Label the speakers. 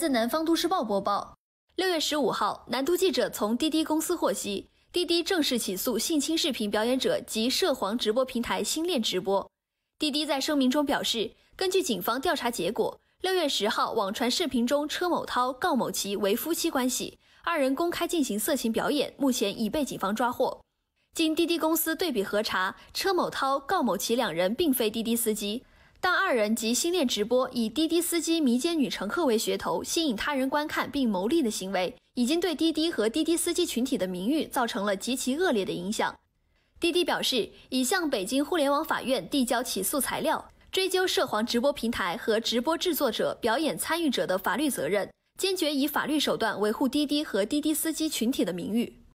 Speaker 1: 自南方都市报播报，六月十五号，南都记者从滴滴公司获悉，滴滴正式起诉性侵视频表演者及涉黄直播平台新链直播。滴滴在声明中表示，根据警方调查结果，六月十号网传视频中车某涛、郜某奇为夫妻关系，二人公开进行色情表演，目前已被警方抓获。经滴滴公司对比核查，车某涛、郜某奇两人并非滴滴司机。但二人及星恋直播以滴滴司机迷奸女乘客为噱头，吸引他人观看并牟利的行为，已经对滴滴和滴滴司机群体的名誉造成了极其恶劣的影响。滴滴表示，已向北京互联网法院递交起诉材料，追究涉黄直播平台和直播制作者、表演参与者的法律责任，坚决以法律手段维护滴滴和滴滴司机群体的名誉。